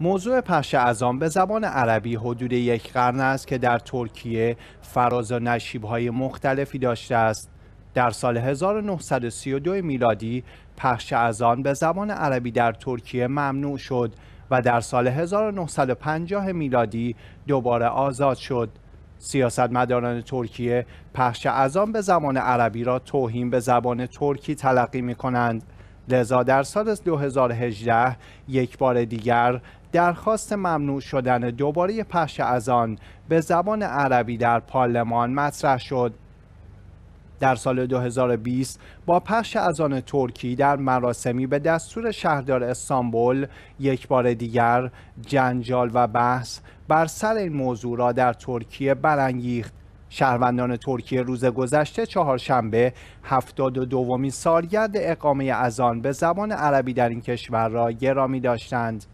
موضوع پخش ازان به زبان عربی حدود یک قرن است که در ترکیه فراز و های مختلفی داشته است. در سال 1932 میلادی پخش ازان به زبان عربی در ترکیه ممنوع شد و در سال 1950 میلادی دوباره آزاد شد. سیاستمداران ترکیه پخش ازان به زبان عربی را توهین به زبان ترکی تلقی می کنند. لذا در سال 2018 یک بار دیگر درخواست ممنوع شدن دوباره پخش از آن به زبان عربی در پارلمان مطرح شد در سال 2020 با پخش ازان ترکی در مراسمی به دستور شهردار استانبول یک بار دیگر جنجال و بحث بر سر این موضوع را در ترکیه برانگیخت شهروندان ترکیه روز گذشته چهارشنبه هفتاد و دومین سالگرد اقامه از به زبان عربی در این کشور را گرامی داشتند.